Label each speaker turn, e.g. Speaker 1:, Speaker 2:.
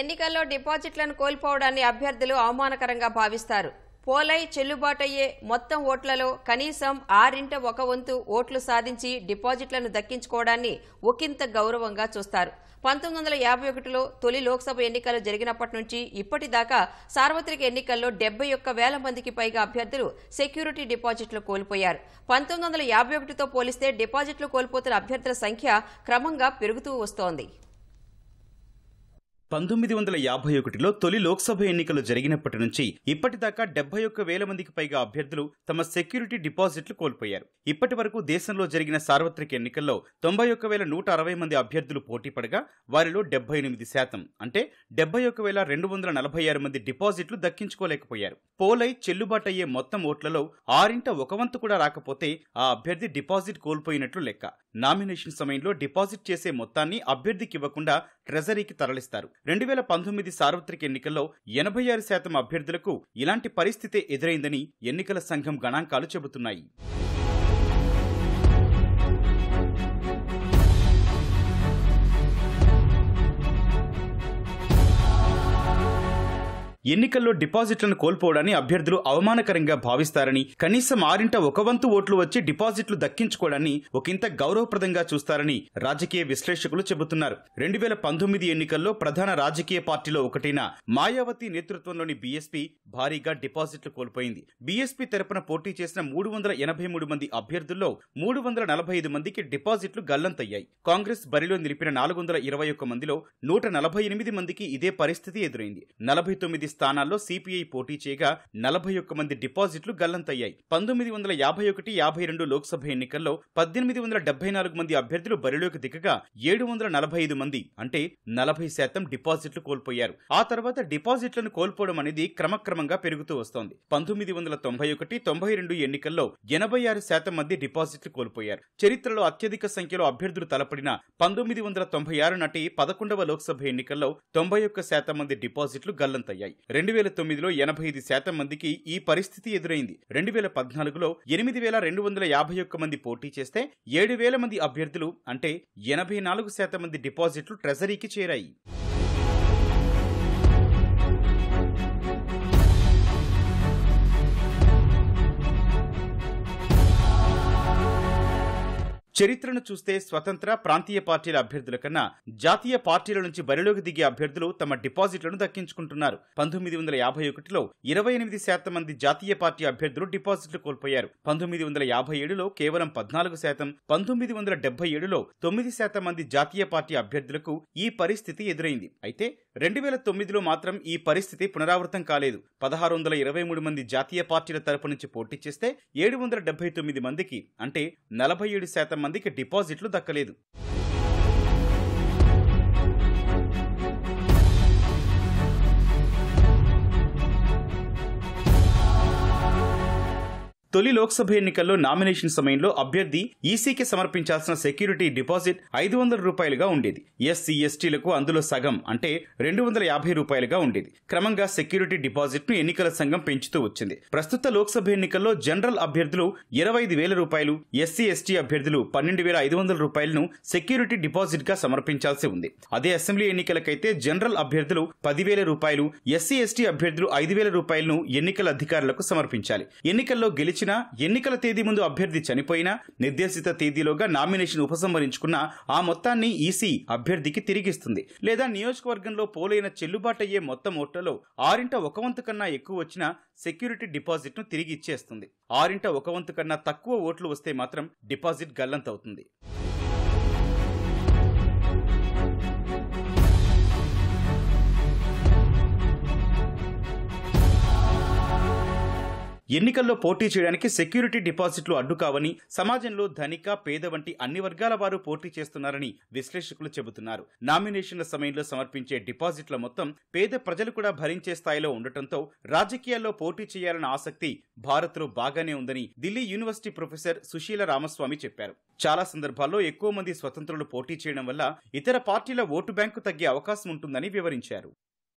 Speaker 1: ఎన్నికల్లో డిపాజిట్లను కోల్పోవడాన్ని అభ్యర్థులు అవమానకరంగా భావిస్తారు పోలై చెల్లుబాటయ్యే మొత్తం ఓట్లలో కనీసం ఆరింట ఒక వంతు ఓట్లు సాధించి డిపాజిట్లను దక్కించుకోవడాన్ని ఒకంత గౌరవంగా చూస్తారు పంతొమ్మిది వందల యాభై ఒకటిలో తొలి లోక్సభ ఎన్నికలు జరిగినప్పటి నుంచి ఇప్పటిదాకా సార్వత్రిక ఎన్నికల్లో డెబ్బై ఒక్క వేల మందికి పైగా అభ్యర్థులు సెక్యూరిటీ డిపాజిట్లు కోల్పోయారు పంతొమ్మిది వందల యాభై ఒకటితో పోలిస్తే డిపాజిట్లు కోల్పోతున్న అభ్యర్థుల సంఖ్య క్రమంగా పెరుగుతూ వస్తోంది
Speaker 2: పంతొమ్మిది వందల యాభై ఒకటిలో తొలి లోక్సభ ఎన్నికలు జరిగినప్పటి నుంచి ఇప్పటిదాకా డెబ్బై ఒక్క వేల మందికి పైగా అభ్యర్థులు తమ సెక్యూరిటీ డిపాజిట్లు కోల్పోయారు ఇప్పటి వరకు దేశంలో జరిగిన సార్వత్రిక ఎన్నికల్లో తొంభై ఒక్క వేల నూట అరవై మంది అభ్యర్థులు పోటీ పడగా వారిలో డెబ్బై ఎనిమిది శాతం అంటే డెబ్బై ఒక్క వేల రెండు వందల నలభై ఆరు మంది డిపాజిట్లు దక్కించుకోలేకపోయారు పోలై చెల్లుబాటు అయ్యే మొత్తం ఓట్లలో ఆరింట ఒక వంతు కూడా రాకపోతే ఆ అభ్యర్థి డిపాజిట్ కోల్పోయినట్లు లెక్క నామినేషన్ సమయంలో డిపాజిట్ చేసే మొత్తాన్ని అభ్యర్థికి ఇవ్వకుండా ట్రెజరీకి తరలిస్తారు రెండు వేల పంతొమ్మిది సార్వత్రిక ఎన్నికల్లో ఎనభై ఆరు శాతం అభ్యర్థులకు ఇలాంటి పరిస్థితే ఎదురైందని ఎన్నికల సంఘం గణాంకాలు చెబుతున్నాయి ఎన్నికల్లో డిపాజిట్లను కోల్పోవడాన్ని అభ్యర్థులు అవమానకరంగా భావిస్తారని కనీసం ఆరింట ఒక వంతు ఓట్లు వచ్చి డిపాజిట్లు దక్కించుకోవడాన్ని ఒకంత గౌరవప్రదంగా చూస్తారని రాజకీయ విశ్లేషకులు చెబుతున్నారు రెండు వేల పంతొమ్మిది ఎన్నికల్లో ప్రధాన రాజకీయ పార్టీలో ఒకటైన మాయావతి నేతృత్వంలోని బీఎస్పీ భారీగా డిపాజిట్లు కోల్పోయింది బీఎస్పీ తరపున పోటీ చేసిన మూడు వందల ఎనభై మూడు మంది అభ్యర్థుల్లో మూడు వందల నలభై ఐదు మందికి డిపాజిట్లు గల్లంతయ్యాయి కాంగ్రెస్ బరిలో నిలిపిన నాలుగు వందల ఇరవై ఒక్క మందిలో నూట నలభై ఎనిమిది మందికి ఇదే పరిస్థితి ఎదురైంది నలభై తొమ్మిది స్థానాల్లో సిపిఐ పోటీ చేయగా నలభై ఒక్క మంది డిపాజిట్లు గల్లంతయ్యాయి పంతొమ్మిది వందల యాభై ఒకటి యాభై రెండు లోక్సభ ఎన్నికల్లో పద్దెనిమిది వందల డెబ్బై నాలుగు మంది అభ్యర్థులు బరిలోకి దిగగా ఏడు వందల నలభై ఐదు మంది అంటే నలభై శాతం డిపాజిట్లు కోల్పోయారు ఆ తర్వాత డిపాజిట్లను కోల్పోవడం అనేది క్రమక్రమంగా క్రమంగా పెరుగుతూ వస్తోంది పంతొమ్మిది వందల తొంభై ఒకటి తొంభై రెండు ఎన్నికల్లో ఎనభై ఆరు శాతం మంది డిపాజిట్లు కోల్పోయారు చరిత్రలో అత్యధిక సంఖ్యలో అభ్యర్థులు తలపడిన పంతొమ్మిది వందల తొంభై ఆరు నాటి పదకొండవ లోక్సభ ఎన్నికల్లో తొంభై ఒక్క శాతం మంది డిపాజిట్లు గల్లంతయ్యాయి రెండు వేల తొమ్మిదిలో ఎనభై ఐదు శాతం మందికి ఈ పరిస్థితి ఎదురైంది రెండు వేల పద్నాలుగులో ఎనిమిది వేల రెండు వందల యాభై ఒక్క మంది పోటీ చేస్తే ఏడు వేల మంది అభ్యర్థులు అంటే ఎనభై నాలుగు శాతం మంది డిపాజిట్లు ట్రెజరీకి చేరాయి చరిత్రను చూస్తే స్వతంత్ర ప్రాంతీయ పార్టీల అభ్యర్థుల కన్నా జాతీయ పార్టీల నుంచి బరిలోకి దిగే అభ్యర్థులు తమ డిపాజిట్లను దక్కించుకుంటున్నారు పంతొమ్మిది వందల యాభై ఒకటిలో ఇరవై ఎనిమిది శాతం మంది జాతీయ పార్టీ అభ్యర్థులు డిపాజిట్లు కోల్పోయారు పంతొమ్మిది వందల యాభై ఏడులో కేవలం పద్నాలుగు శాతం పంతొమ్మిది వందల డెబ్బై ఏడులో తొమ్మిది శాతం మంది జాతీయ పార్టీ అభ్యర్థులకు ఈ పరిస్థితి ఎదురైంది అయితే రెండు వేల తొమ్మిదిలో మాత్రం ఈ పరిస్థితి పునరావృతం కాలేదు పదహారు వందల ఇరవై మూడు మంది జాతీయ పార్టీల తరపు నుంచి పోటీ చేస్తే ఏడు వందల డెబ్బై తొమ్మిది మందికి అంటే నలభై ఏడు శాతం మందికి డిపాజిట్లు దక్కలేదు తొలి లోక్సభ ఎన్నికల్లో నామినేషన్ సమయంలో అభ్యర్థి ఈసీకి సమర్పించాల్సిన సెక్యూరిటీ డిపాజిట్ ఐదు వందల రూపాయలుగా ఉండేది ఎస్సీ ఎస్టీలకు అందులో సగం అంటే రెండు వందల యాభై రూపాయలుగా ఉండేది క్రమంగా సెక్యూరిటీ డిపాజిట్ ను ఎన్నికల సంఘం పెంచుతూ వచ్చింది ప్రస్తుత లోక్సభ ఎన్నికల్లో జనరల్ అభ్యర్థులు ఇరవై ఐదు వేల రూపాయలు ఎస్సీ ఎస్టీ అభ్యర్థులు పన్నెండు వేల ఐదు వందల రూపాయలను సెక్యూరిటీ డిపాజిట్ గా సమర్పించాల్సి ఉంది అదే అసెంబ్లీ ఎన్నికలకైతే జనరల్ అభ్యర్థులు పదివేల రూపాయలు ఎస్సీ ఎస్టీ అభ్యర్థులు ఐదు వేల రూపాయలను ఎన్నికల అధికారులకు సమర్పించాలి ఎన్నికల్లో గెలిచిన ఇచ్చినా ఎన్నికల తేదీ ముందు అభ్యర్థి చనిపోయినా నిర్దేశిత తేదీలోగా నామినేషన్ ఉపసంహరించుకున్న ఆ మొత్తాన్ని ఈసీ అభ్యర్థికి తిరిగిస్తుంది లేదా నియోజకవర్గంలో పోలైన చెల్లుబాటయ్యే మొత్తం ఓట్లలో ఆరింట ఒక వంతు కన్నా ఎక్కువ వచ్చిన సెక్యూరిటీ డిపాజిట్ను తిరిగి ఇచ్చేస్తుంది ఆరింట ఒక వంతు కన్నా తక్కువ ఓట్లు వస్తే మాత్రం డిపాజిట్ గల్లంతవుతుంది ఎన్నికల్లో పోటీ చేయడానికి సెక్యూరిటీ డిపాజిట్లు అడ్డు కావని సమాజంలో ధనిక పేద వంటి అన్ని వర్గాల వారు పోటీ చేస్తున్నారని విశ్లేషకులు చెబుతున్నారు నామినేషన్ల సమయంలో సమర్పించే డిపాజిట్ల మొత్తం పేద ప్రజలు కూడా భరించే స్థాయిలో ఉండటంతో రాజకీయాల్లో పోటీ చేయాలన్న ఆసక్తి భారత్లో బాగానే ఉందని ఢిల్లీ యూనివర్సిటీ ప్రొఫెసర్ సుశీల రామస్వామి చెప్పారు చాలా సందర్భాల్లో ఎక్కువ మంది స్వతంత్రులు పోటీ చేయడం వల్ల ఇతర పార్టీల ఓటు బ్యాంకు తగ్గే అవకాశం ఉంటుందని వివరించారు